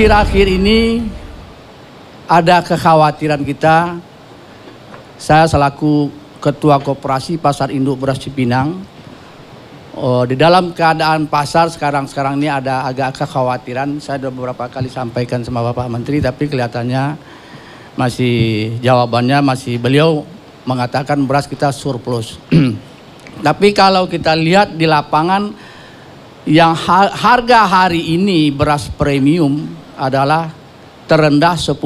akhir-akhir ini ada kekhawatiran kita. Saya selaku Ketua Koperasi Pasar Induk Beras Cipinang. Oh, di dalam keadaan pasar sekarang-sekarang ini ada agak kekhawatiran. Saya sudah beberapa kali sampaikan sama Bapak Menteri, tapi kelihatannya masih jawabannya masih beliau mengatakan beras kita surplus. tapi kalau kita lihat di lapangan yang harga hari ini beras premium adalah terendah 10.500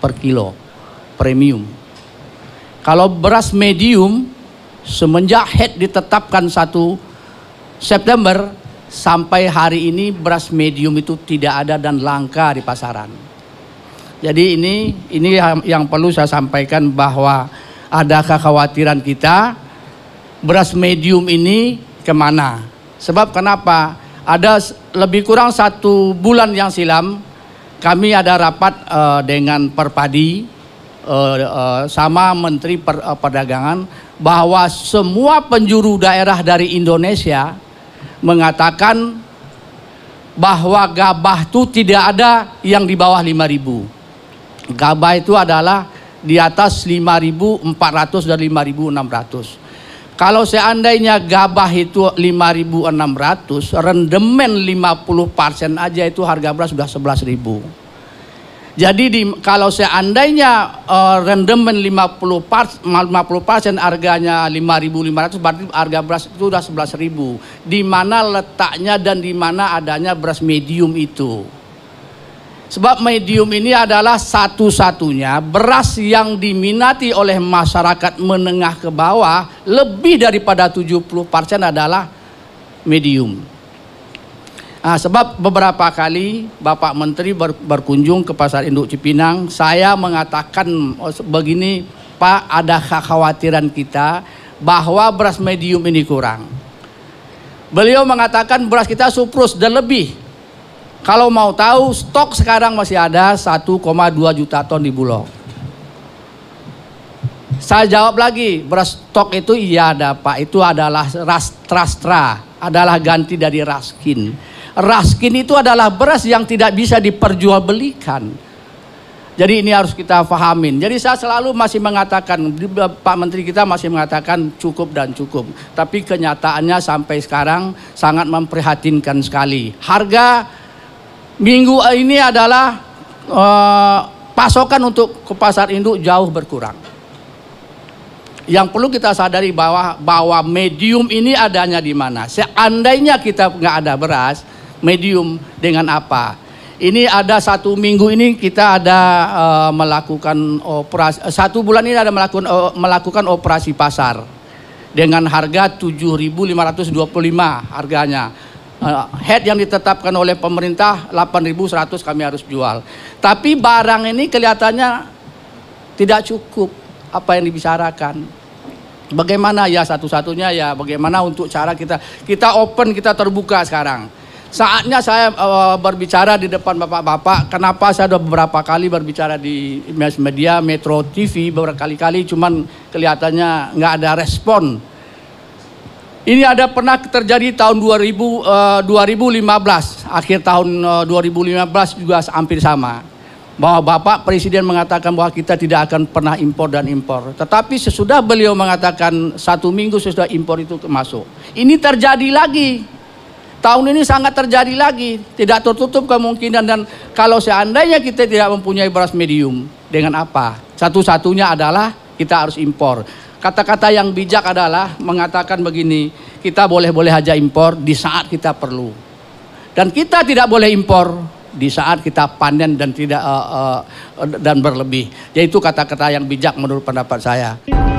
per kilo premium. Kalau beras medium semenjak head ditetapkan 1 September sampai hari ini beras medium itu tidak ada dan langka di pasaran. Jadi ini ini yang perlu saya sampaikan bahwa ada kekhawatiran kita beras medium ini kemana? Sebab kenapa? ada lebih kurang satu bulan yang silam kami ada rapat uh, dengan Perpadi uh, uh, sama Menteri per, uh, Perdagangan bahwa semua penjuru daerah dari Indonesia mengatakan bahwa gabah itu tidak ada yang di bawah 5000. Gabah itu adalah di atas 5400 dan 5600. Kalau seandainya gabah itu 5.600, rendemen 50% aja itu harga beras sudah 11.000. Jadi di, kalau seandainya uh, rendemen 50 50 persen harganya 5.500 berarti harga beras itu sudah 11.000. Di mana letaknya dan di mana adanya beras medium itu. Sebab medium ini adalah satu-satunya beras yang diminati oleh masyarakat menengah ke bawah lebih daripada 70% adalah medium. Nah, sebab beberapa kali Bapak Menteri ber, berkunjung ke Pasar Induk Cipinang, saya mengatakan oh, begini, Pak, ada kekhawatiran kita bahwa beras medium ini kurang. Beliau mengatakan beras kita surplus dan lebih. Kalau mau tahu, stok sekarang masih ada 1,2 juta ton di Bulog. Saya jawab lagi, beras stok itu iya ada Pak, itu adalah ras trastra adalah ganti dari raskin. Raskin itu adalah beras yang tidak bisa diperjualbelikan. Jadi ini harus kita fahamin. Jadi saya selalu masih mengatakan, Pak Menteri kita masih mengatakan cukup dan cukup. Tapi kenyataannya sampai sekarang sangat memprihatinkan sekali. Harga minggu ini adalah uh, pasokan untuk ke pasar induk jauh berkurang. Yang perlu kita sadari bahwa bahwa medium ini adanya di mana. Seandainya kita nggak ada beras, medium dengan apa? Ini ada satu minggu ini kita ada uh, melakukan operasi satu bulan ini ada melakukan uh, melakukan operasi pasar dengan harga 7.525 harganya Eh, head yang ditetapkan oleh pemerintah 8.100 kami harus jual. Tapi barang ini kelihatannya tidak cukup apa yang dibicarakan. Bagaimana ya satu-satunya ya bagaimana untuk cara kita kita open kita terbuka sekarang. Saatnya saya uh, berbicara di depan bapak-bapak. Kenapa saya sudah beberapa kali berbicara di media, Metro TV beberapa kali-kali, cuman kelihatannya nggak ada respon ini ada pernah terjadi tahun 2000, uh, 2015, akhir tahun uh, eh, 2015 juga hampir sama. Bahwa Bapak Presiden mengatakan bahwa kita tidak akan pernah impor dan impor. Tetapi sesudah beliau mengatakan satu minggu sesudah impor itu masuk. Ini terjadi lagi. Tahun ini sangat terjadi lagi. Tidak tertutup kemungkinan dan kalau seandainya kita tidak mempunyai beras medium dengan apa? Satu-satunya adalah kita harus impor. Kata-kata yang bijak adalah mengatakan begini, kita boleh-boleh aja impor di saat kita perlu. Dan kita tidak boleh impor di saat kita panen dan tidak uh, uh, dan berlebih. Yaitu kata-kata yang bijak menurut pendapat saya.